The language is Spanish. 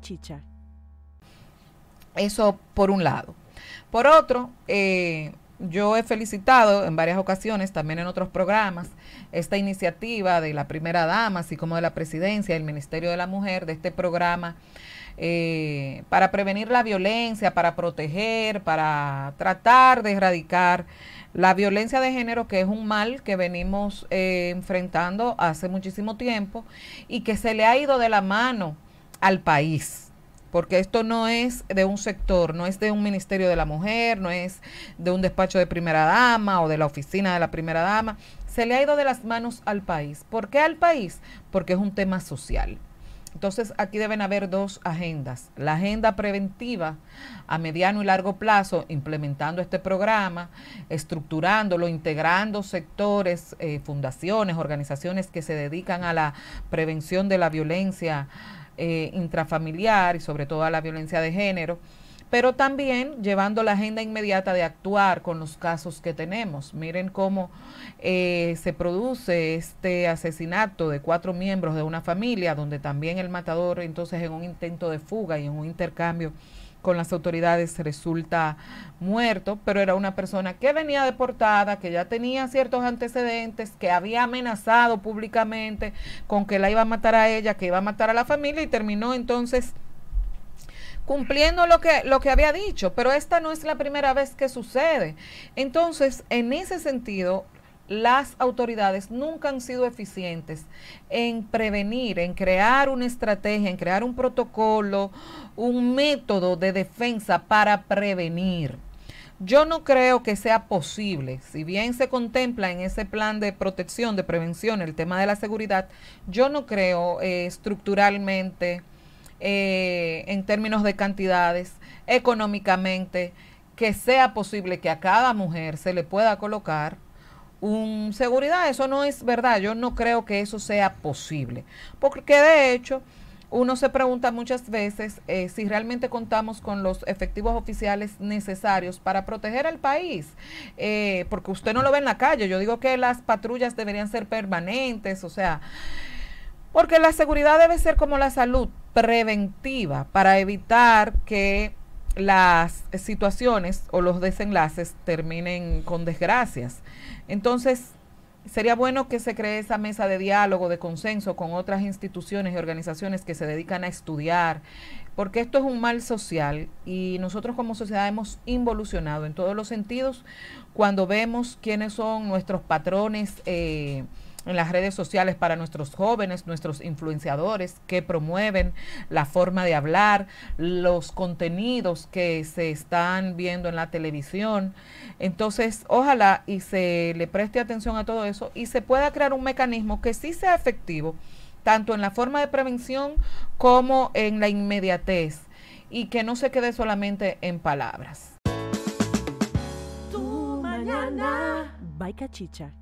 Chicha. Eso por un lado. Por otro, eh, yo he felicitado en varias ocasiones, también en otros programas, esta iniciativa de la primera dama, así como de la presidencia, del Ministerio de la Mujer, de este programa eh, para prevenir la violencia, para proteger, para tratar de erradicar la violencia de género, que es un mal que venimos eh, enfrentando hace muchísimo tiempo y que se le ha ido de la mano al país porque esto no es de un sector, no es de un ministerio de la mujer, no es de un despacho de primera dama o de la oficina de la primera dama, se le ha ido de las manos al país. ¿Por qué al país? Porque es un tema social. Entonces aquí deben haber dos agendas. La agenda preventiva a mediano y largo plazo, implementando este programa, estructurándolo, integrando sectores, eh, fundaciones, organizaciones que se dedican a la prevención de la violencia eh, intrafamiliar y sobre todo a la violencia de género pero también llevando la agenda inmediata de actuar con los casos que tenemos. Miren cómo eh, se produce este asesinato de cuatro miembros de una familia, donde también el matador entonces en un intento de fuga y en un intercambio con las autoridades resulta muerto, pero era una persona que venía deportada, que ya tenía ciertos antecedentes, que había amenazado públicamente con que la iba a matar a ella, que iba a matar a la familia y terminó entonces cumpliendo lo que, lo que había dicho, pero esta no es la primera vez que sucede. Entonces, en ese sentido, las autoridades nunca han sido eficientes en prevenir, en crear una estrategia, en crear un protocolo, un método de defensa para prevenir. Yo no creo que sea posible, si bien se contempla en ese plan de protección, de prevención, el tema de la seguridad, yo no creo eh, estructuralmente eh, en términos de cantidades, económicamente, que sea posible que a cada mujer se le pueda colocar un seguridad. Eso no es verdad. Yo no creo que eso sea posible. Porque de hecho, uno se pregunta muchas veces eh, si realmente contamos con los efectivos oficiales necesarios para proteger al país. Eh, porque usted no lo ve en la calle. Yo digo que las patrullas deberían ser permanentes. O sea, porque la seguridad debe ser como la salud, preventiva, para evitar que las situaciones o los desenlaces terminen con desgracias. Entonces, sería bueno que se cree esa mesa de diálogo, de consenso con otras instituciones y organizaciones que se dedican a estudiar, porque esto es un mal social y nosotros como sociedad hemos involucionado en todos los sentidos cuando vemos quiénes son nuestros patrones. Eh, en las redes sociales para nuestros jóvenes, nuestros influenciadores que promueven la forma de hablar, los contenidos que se están viendo en la televisión. Entonces, ojalá y se le preste atención a todo eso y se pueda crear un mecanismo que sí sea efectivo, tanto en la forma de prevención como en la inmediatez y que no se quede solamente en palabras. Tu mañana. Chicha